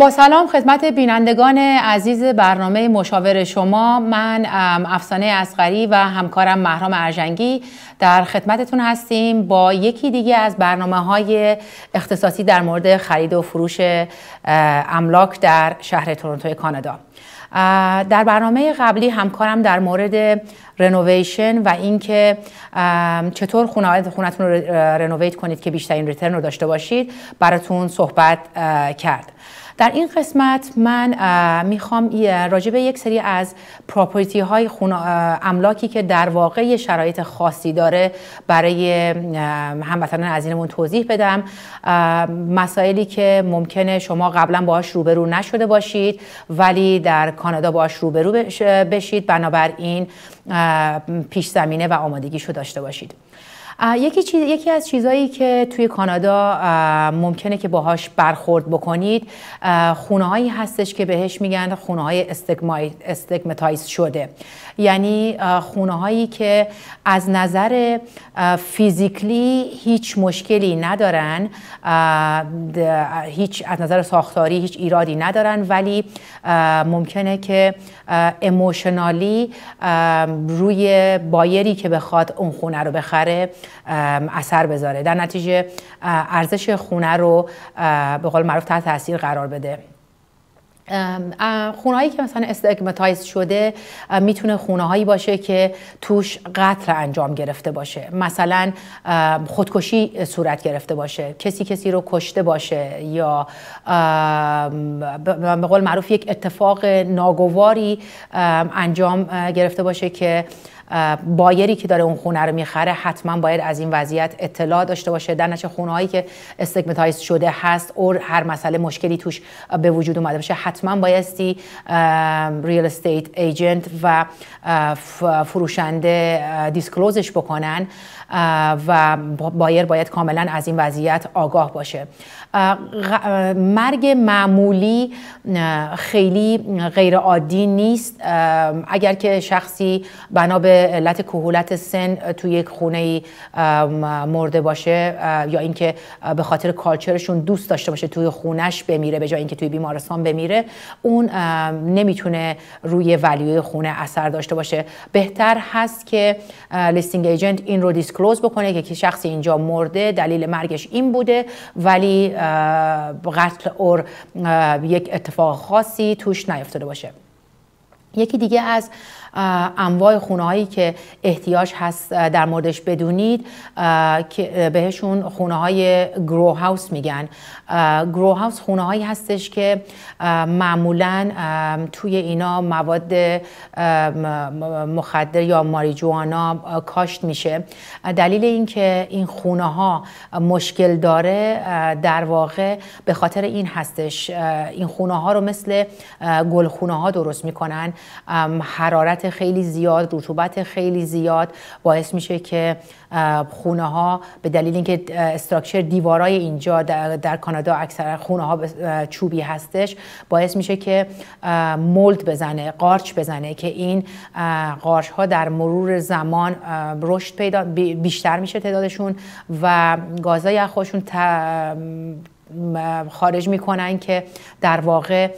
با سلام خدمت بینندگان عزیز برنامه مشاور شما من افسانه اسقری و همکارم محرام ارجنگی در خدمتتون هستیم با یکی دیگه از برنامه های اختصاصی در مورد خرید و فروش املاک در شهر تورنتو کانادا در برنامه قبلی همکارم در مورد رنوویشن و اینکه چطور خونتون رو رنوویت کنید که بیشترین ریترن رو داشته باشید براتون صحبت کرد در این قسمت من میخوام راجع به یک سری از پراپرتی های املاکی که در واقع شرایط خاصی داره برای هموطنان عزیزمون توضیح بدم مسائلی که ممکنه شما قبلا باهاش روبرو نشده باشید ولی در کانادا باهاش روبرو بشید بنابراین پیش زمینه و آمادگیشو داشته باشید یکی, چیز، یکی از چیزهایی که توی کانادا ممکنه که باهاش برخورد بکنید خونه هایی هستش که بهش میگن خونه های استگمتایز شده یعنی خونه هایی که از نظر فیزیکلی هیچ مشکلی ندارن هیچ از نظر ساختاری هیچ ایرادی ندارن ولی ممکنه که اموشنالی روی بایری که بخواد اون خونه رو بخره اثر بذاره در نتیجه ارزش خونه رو به قول معروف تحت تاثیر قرار بده خونهایی که مثلا استگمتایز شده میتونه هایی باشه که توش قطر انجام گرفته باشه مثلا خودکشی صورت گرفته باشه کسی کسی رو کشته باشه یا به قول معروف یک اتفاق ناگواری انجام گرفته باشه که بایری که داره اون خونه رو میخره حتما باید از این وضعیت اطلاع داشته باشه در نشه خونه هایی که استگمتایز شده هست اور هر مسئله مشکلی توش به وجود اومده باشه حتما بایستی ریل استیت ایجنت و فروشنده دیسکلوزش بکنن و بایر باید کاملا از این وضعیت آگاه باشه مرگ معمولی خیلی غیر عادی نیست اگر که شخصی بنا به علت کهولت سن توی یک خونه مرده باشه یا اینکه به خاطر کالچرشون دوست داشته باشه توی خونش بمیره به جای اینکه توی بیمارستان بمیره اون نمیتونه روی ولیوی خونه اثر داشته باشه بهتر هست که لیستینگ ایجنت این رو دیسکلوز بکنه که شخصی اینجا مرده دلیل مرگش این بوده ولی قتل اور یک اتفاق خاصی توش نیفتاده باشه یکی دیگه از انواع خونه که احتیاج هست در موردش بدونید که بهشون خونه های گرو هاوس میگن گرو هاوس خونه هایی هستش که معمولا توی اینا مواد مخدر یا ماریجوانا کاشت میشه دلیل اینکه این خونه ها مشکل داره در واقع به خاطر این هستش این خونه ها رو مثل گلخونه ها درست میکنن حرارت خیلی زیاد رطوبت خیلی زیاد باعث میشه که خونه ها به دلیل اینکه استراکچر دیوارای اینجا در, در کانادا اکثر خونه ها چوبی هستش باعث میشه که مولد بزنه قارچ بزنه که این قارچ ها در مرور زمان رشد پیدا بیشتر میشه تعدادشون و گازهای خودشون خارج میکنن که در واقع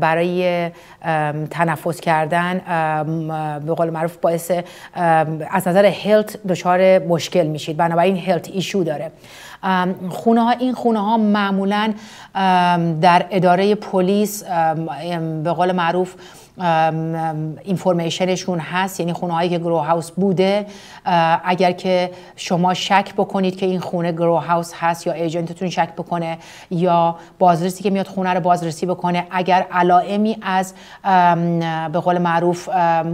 برای تنفس کردن به قول معروف باعث از نظر هلت دچار مشکل میشید بنابراین هلت ایشو داره خونه ها این خونه ها معمولا در اداره پلیس به قول معروف اینفورمیشنشون هست یعنی خونه هایی که گرو هاوس بوده اگر که شما شک بکنید که این خونه گرو هاوس هست یا ایجنتتون شک بکنه یا بازرسی که میاد خونه رو بازرسی بکنه اگر علائمی از به قول معروف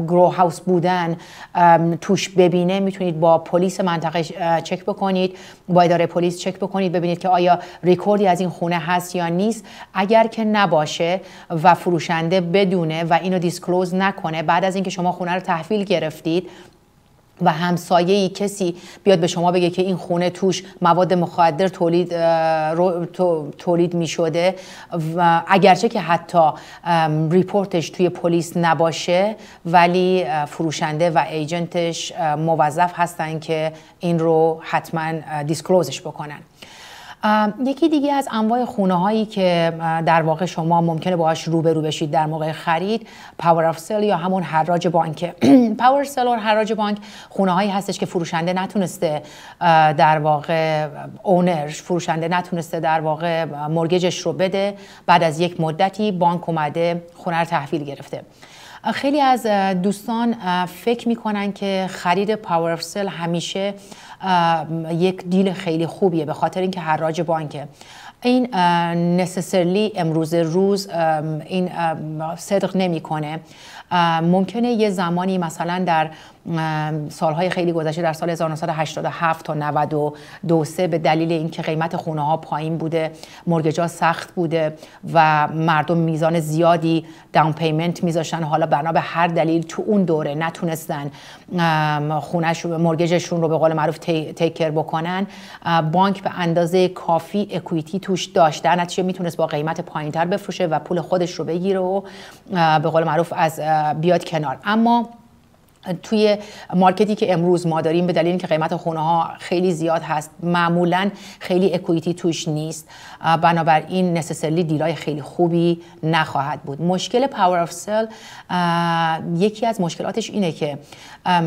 گرو هاوس بودن توش ببینه میتونید با پلیس منطقه چک بکنید با اداره پلیس چک بکنید ببینید که آیا ریکوردی از این خونه هست یا نیست اگر که نباشه و فروشنده بدونه و این اینو دیسکلوز نکنه بعد از اینکه شما خونه رو تحویل گرفتید و همسایه ای کسی بیاد به شما بگه که این خونه توش مواد مخدر تولید تولید می شده و اگرچه که حتی ریپورتش توی پلیس نباشه ولی فروشنده و ایجنتش موظف هستن که این رو حتما دیسکلوزش بکنن یکی دیگه از انواع خونه هایی که در واقع شما ممکنه باهاش روبرو بشید در موقع خرید پاور اف سل یا همون حراج بانک پاور سل و حراج بانک خونه هایی هستش که فروشنده نتونسته در واقع اونر فروشنده نتونسته در واقع مرگجش رو بده بعد از یک مدتی بانک اومده خونه رو تحویل گرفته خیلی از دوستان فکر میکنن که خرید پاور اف سل همیشه یک دیل خیلی خوبیه به خاطر اینکه حراج بانکه این نسسرلی امروز روز این صدق نمیکنه ممکنه یه زمانی مثلا در سالهای خیلی گذشته در سال 1987 تا 92 به دلیل اینکه قیمت خونه ها پایین بوده مرگجا سخت بوده و مردم میزان زیادی داون پیمنت میذاشتن حالا بنا به هر دلیل تو اون دوره نتونستن خونه مرگجشون رو به قول معروف تیکر بکنن بانک به اندازه کافی اکویتی توش داشت در نتیجه میتونست با قیمت پایین تر بفروشه و پول خودش رو بگیره و به قول معروف از بیاد کنار اما توی مارکتی که امروز ما داریم به دلیل اینکه قیمت خونه ها خیلی زیاد هست معمولا خیلی اکویتی توش نیست بنابراین نسسرلی دیلای خیلی خوبی نخواهد بود مشکل پاور آف سل یکی از مشکلاتش اینه که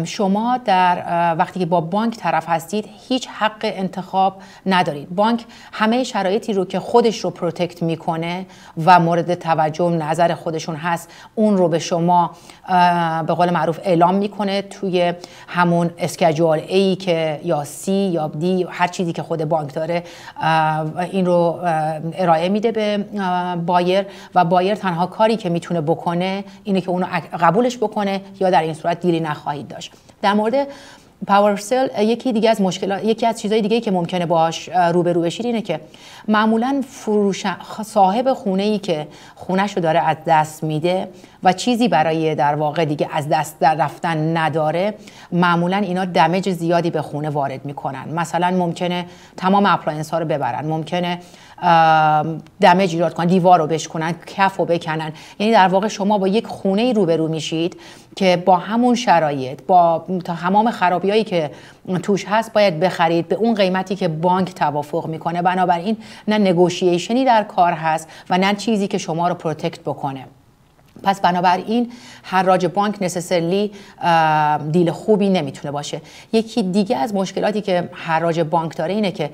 شما در وقتی که با بانک طرف هستید هیچ حق انتخاب ندارید بانک همه شرایطی رو که خودش رو پروتکت میکنه و مورد توجه نظر خودشون هست اون رو به شما به قول معروف اعلام کنه توی همون اسکجول ای که یا سی یا دی هر چیزی که خود بانک داره این رو ارائه میده به بایر و بایر تنها کاری که میتونه بکنه اینه که اونو قبولش بکنه یا در این صورت دیری نخواهید داشت در مورد پاورسل یکی دیگه از مشکلات یکی از چیزهای دیگه که ممکنه رو به رو بشید اینه که معمولا فروش صاحب خونه ای که خونش رو داره از دست میده و چیزی برای در واقع دیگه از دست در رفتن نداره معمولا اینا دمج زیادی به خونه وارد میکنن مثلا ممکنه تمام اپلاینس ها رو ببرن ممکنه دمج ایجاد کنن دیوار رو بشکنن کف رو بکنن یعنی در واقع شما با یک خونه ای روبرو میشید که با همون شرایط با تمام خرابیایی که توش هست باید بخرید به اون قیمتی که بانک توافق میکنه بنابراین نه نگوشیشنی در کار هست و نه چیزی که شما رو پروتکت بکنه پس بنابراین حراج بانک نسسرلی دیل خوبی نمیتونه باشه یکی دیگه از مشکلاتی که حراج بانک داره اینه که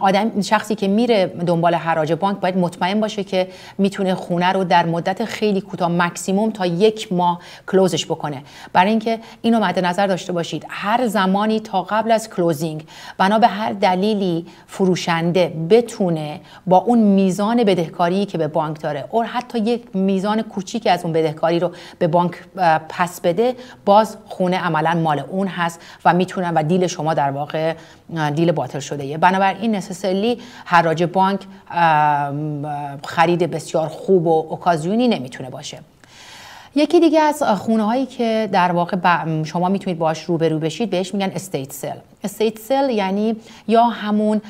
آدم شخصی که میره دنبال حراج بانک باید مطمئن باشه که میتونه خونه رو در مدت خیلی کوتاه مکسیموم تا یک ماه کلوزش بکنه برای اینکه اینو مد نظر داشته باشید هر زمانی تا قبل از کلوزینگ بنا به هر دلیلی فروشنده بتونه با اون میزان بدهکاری که به بانک داره اور حتی یک میزان کوچیک از اون بدهکاری رو به بانک پس بده باز خونه عملا مال اون هست و میتونن و دیل شما در واقع دیل باطل شده یه بنابراین نسسلی حراج بانک خرید بسیار خوب و اوکازیونی نمیتونه باشه یکی دیگه از خونه هایی که در واقع شما میتونید باش روبرو بشید بهش میگن استیت سل استیت سل یعنی یا همون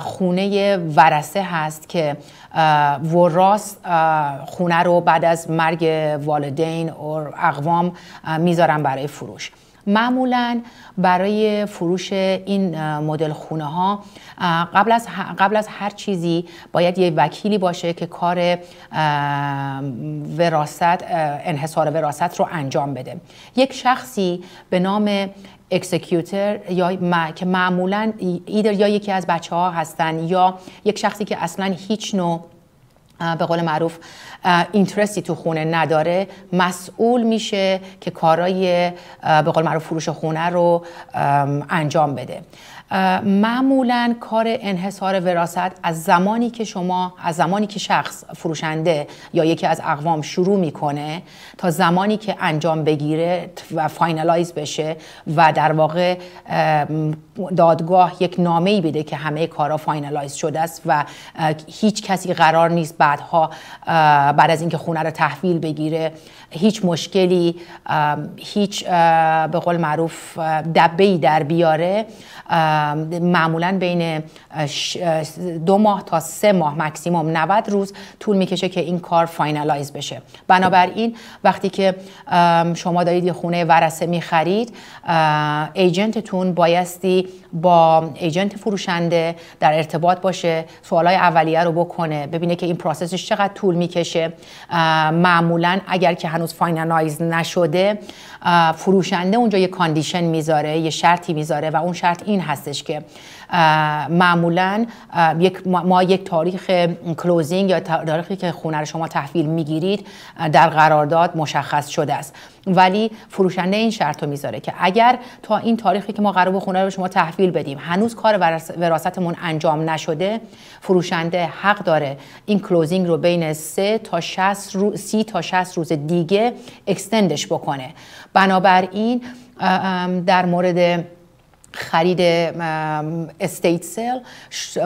خونه ورسه هست که وراس خونه رو بعد از مرگ والدین و اقوام میذارن برای فروش معمولا برای فروش این مدل خونه ها قبل از قبل از هر چیزی باید یه وکیلی باشه که کار وراست انحصار وراست رو انجام بده یک شخصی به نام اکسکیوتر یا که معمولا ایدر یا یکی از بچه ها هستن یا یک شخصی که اصلا هیچ نوع به قول معروف اینترستی تو خونه نداره مسئول میشه که کارای به قول معروف فروش خونه رو انجام بده معمولا کار انحصار وراست از زمانی که شما از زمانی که شخص فروشنده یا یکی از اقوام شروع میکنه تا زمانی که انجام بگیره و فاینالایز بشه و در واقع دادگاه یک نامه ای بده که همه کارا فاینالایز شده است و هیچ کسی قرار نیست بعدها بعد از اینکه خونه رو تحویل بگیره هیچ مشکلی هیچ به قول معروف دبه ای در بیاره معمولا بین دو ماه تا سه ماه مکسیموم 90 روز طول میکشه که این کار فاینالایز بشه بنابراین وقتی که شما دارید یه خونه ورسه میخرید ایجنتتون بایستی با ایجنت فروشنده در ارتباط باشه سوالای اولیه رو بکنه ببینه که این پروسسش چقدر طول میکشه معمولا اگر که هنوز فاینالایز نشده فروشنده اونجا یه کاندیشن میذاره یه شرطی میذاره و اون شرط این هستش که معمولا ما یک تاریخ کلوزینگ یا تاریخی که خونه رو شما تحویل میگیرید در قرارداد مشخص شده است ولی فروشنده این شرط رو میذاره که اگر تا این تاریخی که ما قرار به خونه رو به شما تحویل بدیم هنوز کار وراستمون انجام نشده فروشنده حق داره این کلوزینگ رو بین 3 تا 60 رو... 30 تا 60 روز دیگه اکستندش بکنه بنابراین در مورد خرید استیت سیل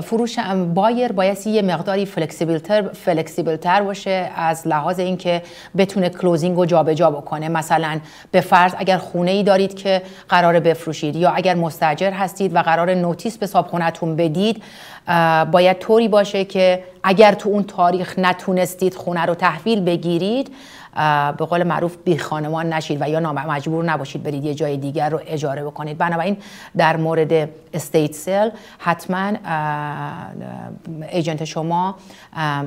فروش بایر بایستی یه مقداری فلکسیبلتر فلکسیبلتر باشه از لحاظ اینکه بتونه کلوزینگ رو جابجا بکنه مثلا به فرض اگر خونه ای دارید که قرار بفروشید یا اگر مستجر هستید و قرار نوتیس به صاحب بدید باید طوری باشه که اگر تو اون تاریخ نتونستید خونه رو تحویل بگیرید به قول معروف بی خانمان نشید و یا مجبور نباشید برید یه جای دیگر رو اجاره بکنید بنابراین در مورد استیت سل حتما ایجنت شما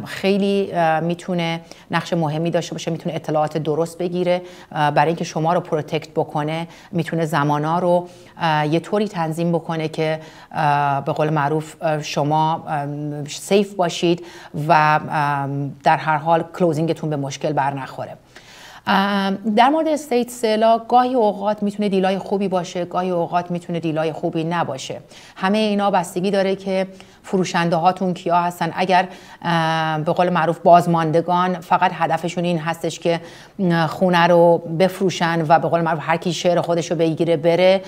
خیلی میتونه نقش مهمی داشته باشه میتونه اطلاعات درست بگیره برای اینکه شما رو پروتکت بکنه میتونه زمانا رو یه طوری تنظیم بکنه که به قول معروف شما سیف باشید و در هر حال کلوزینگتون به مشکل برنخوره در مورد استیت سلا گاهی اوقات میتونه دیلای خوبی باشه گاهی اوقات میتونه دیلای خوبی نباشه همه اینا بستگی داره که فروشنده هاتون کیا هستن اگر به قول معروف بازماندگان فقط هدفشون این هستش که خونه رو بفروشن و به قول معروف هر کی شعر خودش رو بگیره بره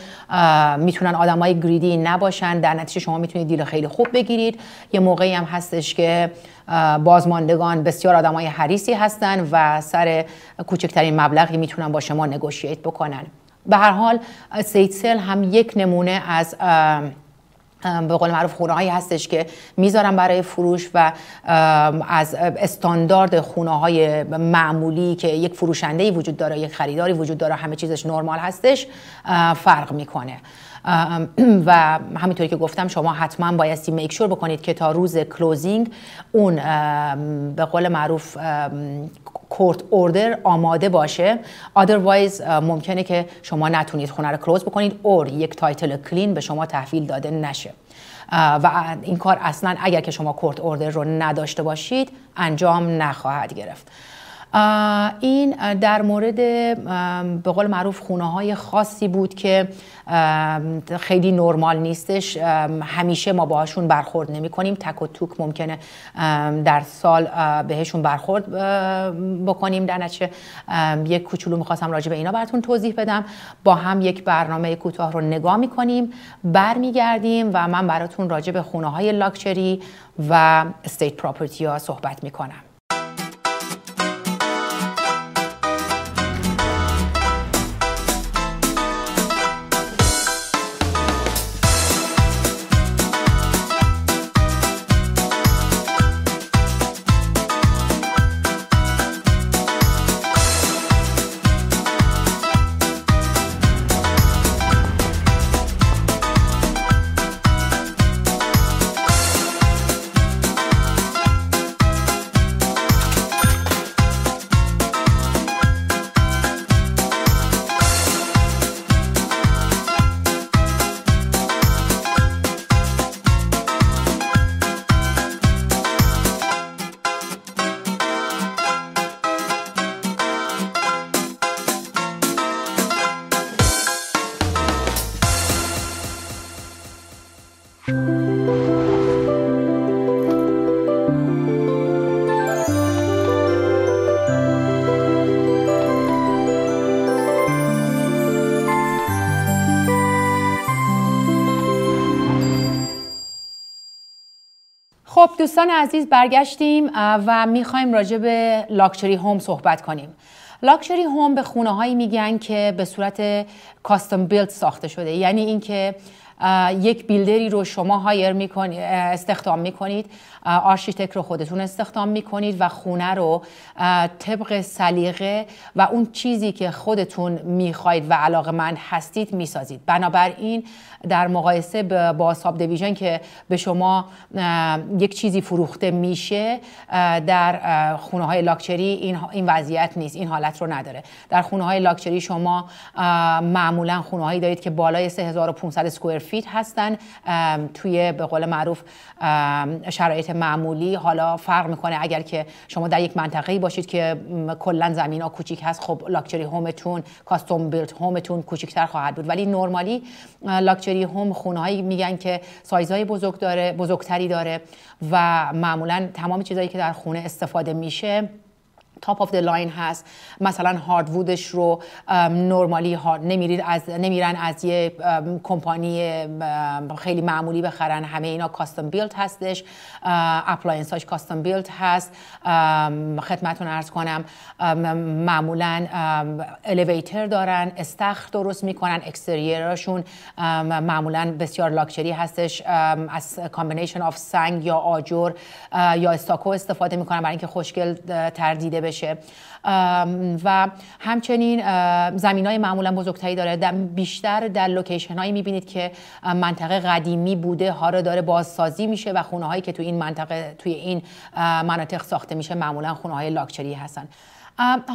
میتونن آدمای گریدی نباشن در نتیجه شما میتونید دیل خیلی خوب بگیرید یه موقعی هم هستش که بازماندگان بسیار آدمای حریصی هستند و سر کوچکترین مبلغی میتونن با شما نگوشیت بکنن به هر حال سیتسل هم یک نمونه از به قول معروف خونه هایی هستش که میذارن برای فروش و از استاندارد خونه های معمولی که یک فروشنده ای وجود داره یک خریداری وجود داره همه چیزش نرمال هستش فرق میکنه و همینطوری که گفتم شما حتما بایستی میک شور بکنید که تا روز کلوزینگ اون به قول معروف کورت اوردر آماده باشه ادروایز ممکنه که شما نتونید خونه رو کلوز بکنید اور یک تایتل کلین به شما تحویل داده نشه و این کار اصلا اگر که شما کورت اوردر رو نداشته باشید انجام نخواهد گرفت این در مورد به قول معروف خونه های خاصی بود که خیلی نرمال نیستش همیشه ما باهاشون برخورد نمی کنیم تک و توک ممکنه در سال بهشون برخورد بکنیم در نتیجه یک کوچولو میخواستم راجع به اینا براتون توضیح بدم با هم یک برنامه کوتاه رو نگاه میکنیم برمیگردیم و من براتون راجع به خونه های لاکچری و استیت پراپرتی ها صحبت میکنم خب دوستان عزیز برگشتیم و میخوایم راجع به لاکچری هوم صحبت کنیم لاکچری هوم به خونه هایی میگن که به صورت کاستم بیلد ساخته شده یعنی اینکه یک بیلدری رو شما هایر میکنید استخدام میکنید آرشیتک رو خودتون استخدام میکنید و خونه رو طبق سلیقه و اون چیزی که خودتون میخواید و علاقه من هستید میسازید بنابراین در مقایسه با ساب دیویژن که به شما یک چیزی فروخته میشه در خونه های لاکچری این, این وضعیت نیست این حالت رو نداره در خونه های لاکچری شما معمولا خونه هایی دارید که بالای 3500 سکوئر فیت هستن توی به قول معروف شرایط معمولی حالا فرق میکنه اگر که شما در یک منطقه باشید که کلا زمین ها کوچیک هست خب لاکچری هومتون کاستوم بیلت هومتون تر خواهد بود ولی نرمالی لاکچری لاکچری هوم میگن که های بزرگ داره بزرگتری داره و معمولا تمام چیزهایی که در خونه استفاده میشه top آف the لاین هست مثلا وودش رو نرمالی هارد نمیرید از نمیرن از یه کمپانی خیلی معمولی بخرن همه اینا کاستم بیلد هستش اپلاینس هاش کاستم بیلت هست خدمتون ارز کنم معمولا الیویتر دارن استخر درست میکنن اکستریرشون معمولا بسیار لاکچری هستش از کامبینیشن آف سنگ یا آجر یا استاکو استفاده میکنن برای اینکه خوشگل تردیده و همچنین زمین های معمولا بزرگتری داره بیشتر در لوکیشن هایی میبینید که منطقه قدیمی بوده ها رو داره بازسازی میشه و خونه هایی که تو این منطقه توی این مناطق ساخته میشه معمولا خونه های لاکچری هستن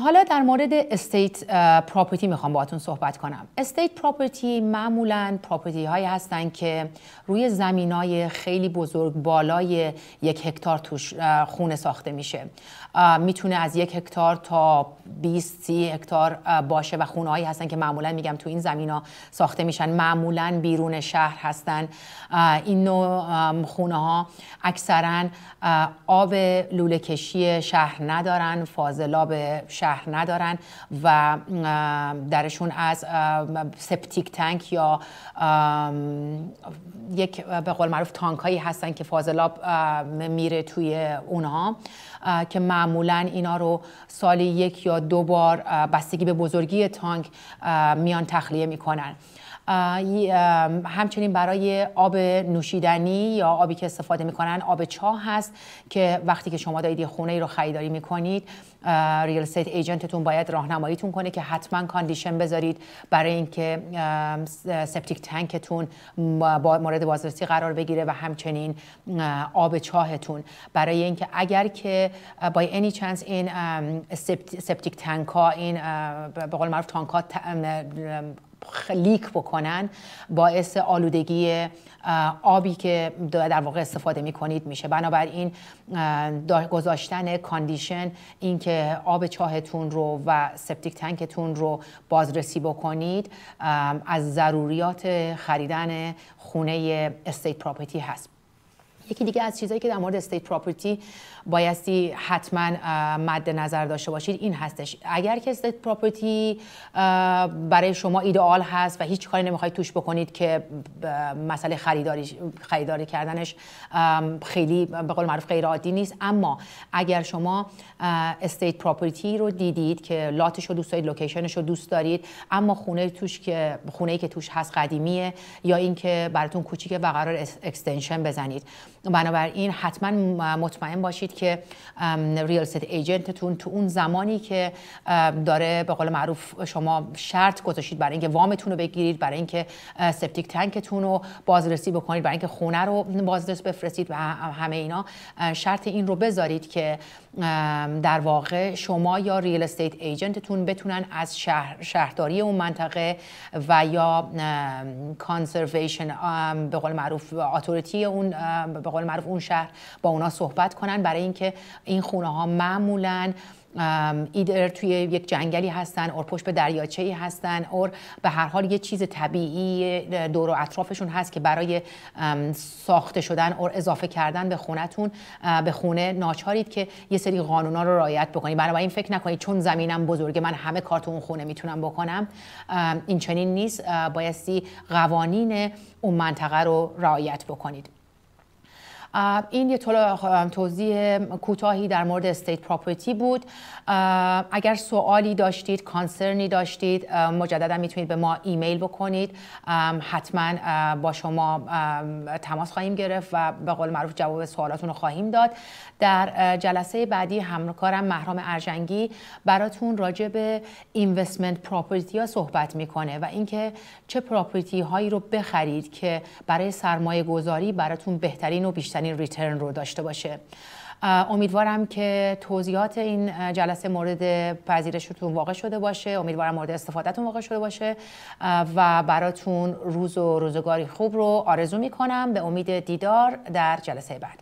حالا در مورد استیت پراپرتی میخوام باهاتون صحبت کنم استیت پراپرتی معمولا پراپرتی هایی هستن که روی زمین های خیلی بزرگ بالای یک هکتار توش خونه ساخته میشه میتونه از یک هکتار تا 20 30 هکتار باشه و خونه هایی هستن که معمولا میگم تو این زمین ها ساخته میشن معمولا بیرون شهر هستن این نوع خونه ها اکثرا آب لوله کشی شهر ندارن فاضلاب شهر ندارن و درشون از سپتیک تنک یا یک به قول معروف تانک هایی هستن که فاضلاب میره توی اونها که معمولا اینا رو سالی یک یا دو بار بستگی به بزرگی تانک میان تخلیه میکنن همچنین برای آب نوشیدنی یا آبی که استفاده میکنن آب چاه هست که وقتی که شما دارید یه خونه ای رو خریداری میکنید ریال استیت ایجنتتون باید راهنماییتون کنه که حتما کاندیشن بذارید برای اینکه سپتیک تنکتون مورد بازرسی قرار بگیره و همچنین آب چاهتون برای اینکه اگر که بای انی چانس این سپتیک تنکا ها این به قول معروف تانک لیک بکنن باعث آلودگی آبی که در واقع استفاده می کنید میشه بنابراین گذاشتن کاندیشن اینکه آب چاهتون رو و سپتیک تنکتون رو بازرسی بکنید از ضروریات خریدن خونه استیت پراپرتی هست یکی دیگه از چیزهایی که در مورد استیت پراپرتی بایستی حتما مد نظر داشته باشید این هستش اگر که استیت پراپرتی برای شما ایدئال هست و هیچ کاری نمیخواید توش بکنید که مسئله خریداری, خریداری کردنش خیلی به قول معروف غیر عادی نیست اما اگر شما استیت پراپرتی رو دیدید که لاتش رو دوست دارید لوکیشنش رو دوست دارید اما خونه توش که خونه ای که توش هست قدیمیه یا اینکه براتون کوچیکه و قرار اکستنشن بزنید بنابراین حتما مطمئن باشید که ریال استیت ایجنتتون تو اون زمانی که داره به قول معروف شما شرط گذاشتید برای اینکه وامتون رو بگیرید برای اینکه سپتیک تنکتون رو بازرسی بکنید برای اینکه خونه رو بازرس بفرستید و همه اینا شرط این رو بذارید که در واقع شما یا ریال استیت ایجنتتون بتونن از شهر، شهرداری اون منطقه و یا کانسرویشن به قول معروف اتوریتی اون به قول معروف اون شهر با اونا صحبت کنن برای اینکه این خونه ها معمولا ایدر توی یک جنگلی هستن اور پشت به دریاچه ای هستن اور به هر حال یه چیز طبیعی دور و اطرافشون هست که برای ساخته شدن اور اضافه کردن به خونتون به خونه ناچارید که یه سری قانونا رو رعایت بکنید این فکر نکنید چون زمینم بزرگه من همه کار تو اون خونه میتونم بکنم این چنین نیست بایستی قوانین اون منطقه رو رعایت بکنید این یه توضیح کوتاهی در مورد استیت پراپرتی بود اگر سوالی داشتید کانسرنی داشتید مجددا میتونید به ما ایمیل بکنید حتما با شما تماس خواهیم گرفت و به قول معروف جواب سوالاتون رو خواهیم داد در جلسه بعدی همکارم محرام ارجنگی براتون راجع به اینوستمنت پراپرتی ها صحبت میکنه و اینکه چه پراپرتی هایی رو بخرید که برای سرمایه گذاری براتون بهترین و بیشتر. بهترین ریترن رو داشته باشه امیدوارم که توضیحات این جلسه مورد پذیرشتون واقع شده باشه امیدوارم مورد استفادهتون واقع شده باشه و براتون روز و روزگاری خوب رو آرزو میکنم به امید دیدار در جلسه بعد